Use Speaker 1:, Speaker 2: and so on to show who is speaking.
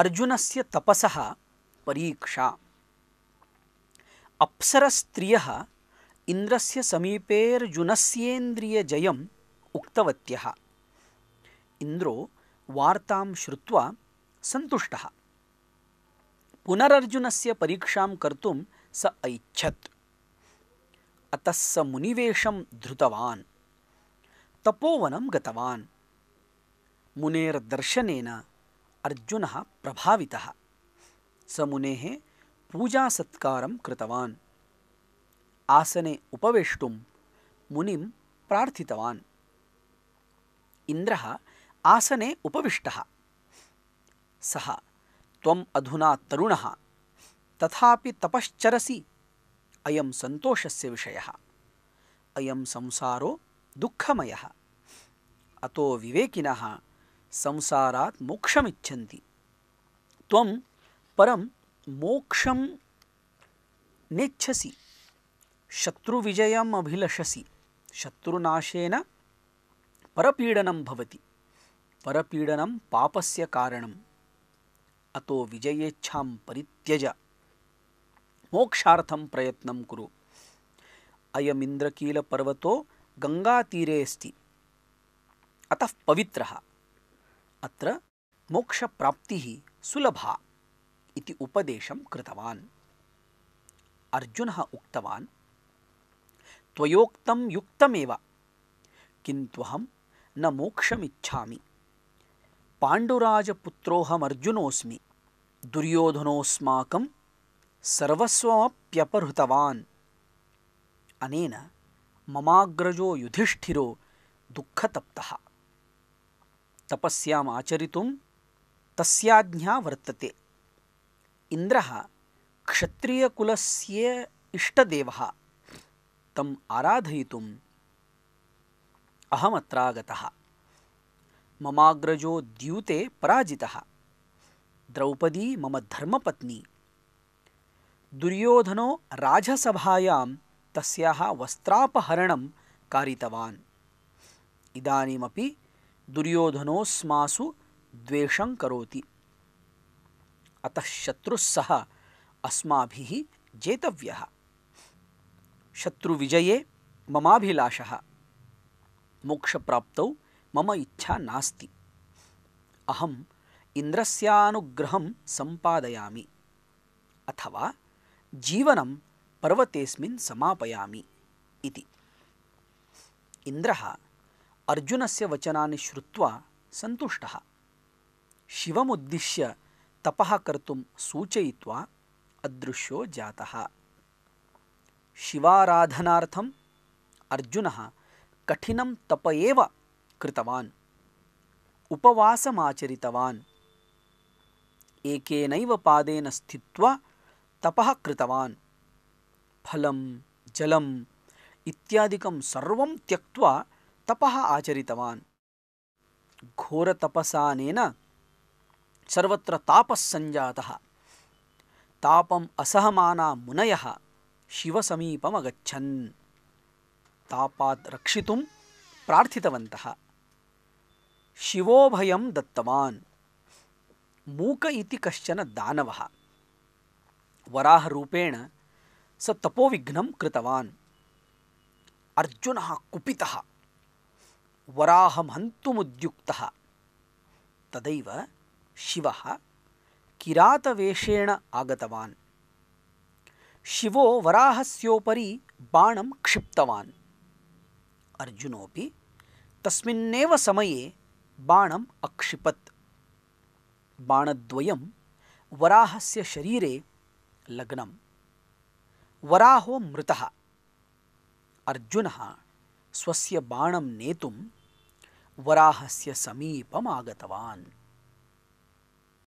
Speaker 1: अर्जुनस्य तपसः परीक्षा अप्सरस्त्रियः इन्द्रस्य समीपेऽर्जुनस्येन्द्रियजयम् उक्तवत्यः इन्द्रो वार्तां श्रुत्वा सन्तुष्टः पुनरर्जुनस्य परीक्षां कर्तुं स ऐच्छत् अतः मुनिवेषं धृतवान् तपोवनं गतवान् मुनेर्दर्शनेन अर्जुनः प्रभावितः स मुनेः पूजासत्कारं कृतवान् आसने उपवेष्टुं मुनिं प्रार्थितवान् इन्द्रः आसने उपविष्टः सः त्वम् अधुना तरुणः तथापि तपश्चरसि अयं सन्तोषस्य विषयः अयं संसारो दुःखमयः अतो विवेकिनः संसारात् मोक्षम इच्छन्ति त्वं परं मोक्षं नेच्छसि शत्रुविजयम् अभिलषसि शत्रुनाशेन परपीडनं भवति परपीडनं पापस्य कारणम् अतो विजयेच्छां परित्यज मोक्षार्थं प्रयत्नं कुरु अयमिन्द्रकीलपर्वतो गङ्गातीरे अस्ति अतः पवित्रः अत्र मोक्षप्राप्तिः सुलभा इति उपदेशं कृतवान् अर्जुनः उक्तवान् त्वयोक्तं युक्तमेव किन्त्वहं न मोक्षमिच्छामि पाण्डुराजपुत्रोऽहमर्जुनोऽस्मि दुर्योधनोऽस्माकं सर्वस्वमप्यपहृतवान् अनेन ममाग्रजो युधिष्ठिरो दुःखतप्तः तपस्याम् आचरितुं तस्याज्ञा वर्तते इन्द्रः क्षत्रियकुलस्य इष्टदेवः तम् आराधयितुम् अहमत्रागतः ममाग्रजो द्यूते पराजितः द्रौपदी मम धर्मपत्नी दुर्योधनो राजसभायां तस्याः वस्त्रापहरणं कारितवान् इदानीमपि दुर्योधनोऽस्मासु द्वेषं करोति अतः शत्रुस्सह अस्माभिः जेतव्यः शत्रुविजये ममाभिलाषः मोक्षप्राप्तौ मम इच्छा नास्ति अहम् इन्द्रस्यानुग्रहं सम्पादयामि अथवा जीवनं पर्वतेऽस्मिन् समापयामि इति इन्द्रः अर्जुन अर्जुनस्य वचनानि श्रुत्वा सन्तुष्टः शिवमुद्दिश्य तप कर्त सूचय अदृश्यो जाता शिवाराधनाथ अर्जुन कठिन तप एव कृतवान् पादेन स्थित्वा तप कृतवान् फलं जलम इत्यादिकं सर्वं त्यक्त्वा तपः आचरितवान् घोरतपसानेन सर्वत्र तापः तापम् असहमाना मुनयः शिवसमीपमगच्छन् तापात् रक्षितुं प्रार्थितवन्तः शिवोभयं दत्तवान् मूक इति कश्चन दानवः वराहरूपेण स तपोविघ्नं कृतवान् अर्जुनः कुपितः वराहमहन्तुमुद्युक्तः तदैव शिवः किरातवेषेण आगतवान् शिवो वराहस्योपरि बाणं क्षिप्तवान् अर्जुनोऽपि तस्मिन्नेव समये बाणम् अक्षिपत् बाणद्वयं वराहस्य शरीरे लग्नं वराहो मृतः अर्जुनः स्वस्य बाणं नेतुं वराहस्य समीपम् आगतवान्